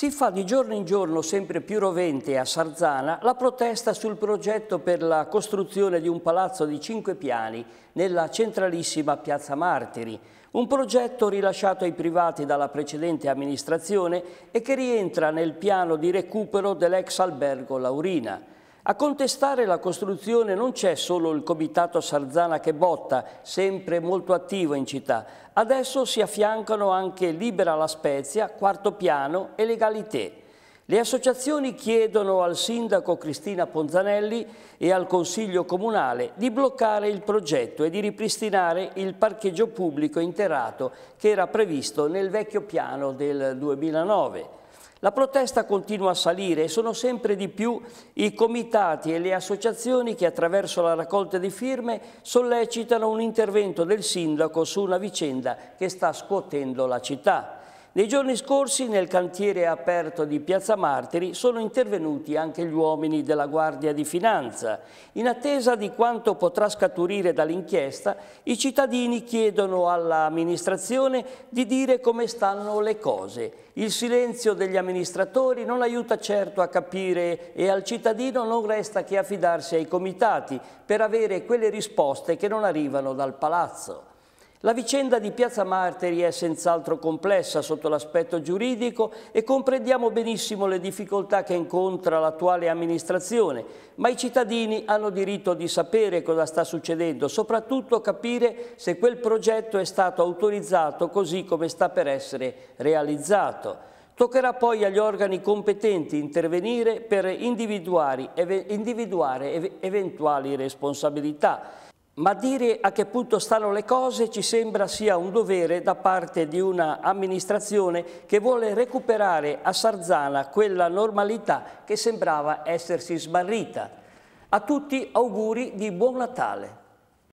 Si fa di giorno in giorno sempre più rovente a Sarzana la protesta sul progetto per la costruzione di un palazzo di cinque piani nella centralissima Piazza Martiri, un progetto rilasciato ai privati dalla precedente amministrazione e che rientra nel piano di recupero dell'ex albergo Laurina. A contestare la costruzione non c'è solo il comitato Sarzana che botta, sempre molto attivo in città. Adesso si affiancano anche Libera la Spezia, Quarto Piano e Legalité. Le associazioni chiedono al sindaco Cristina Ponzanelli e al Consiglio Comunale di bloccare il progetto e di ripristinare il parcheggio pubblico interato che era previsto nel vecchio piano del 2009. La protesta continua a salire e sono sempre di più i comitati e le associazioni che attraverso la raccolta di firme sollecitano un intervento del sindaco su una vicenda che sta scuotendo la città. Nei giorni scorsi nel cantiere aperto di Piazza Martiri sono intervenuti anche gli uomini della Guardia di Finanza. In attesa di quanto potrà scaturire dall'inchiesta, i cittadini chiedono all'amministrazione di dire come stanno le cose. Il silenzio degli amministratori non aiuta certo a capire e al cittadino non resta che affidarsi ai comitati per avere quelle risposte che non arrivano dal palazzo. La vicenda di Piazza Martiri è senz'altro complessa sotto l'aspetto giuridico e comprendiamo benissimo le difficoltà che incontra l'attuale amministrazione, ma i cittadini hanno diritto di sapere cosa sta succedendo, soprattutto capire se quel progetto è stato autorizzato così come sta per essere realizzato. Toccherà poi agli organi competenti intervenire per individuare, eventuali responsabilità ma dire a che punto stanno le cose ci sembra sia un dovere da parte di una amministrazione che vuole recuperare a Sarzana quella normalità che sembrava essersi smarrita. A tutti auguri di buon Natale.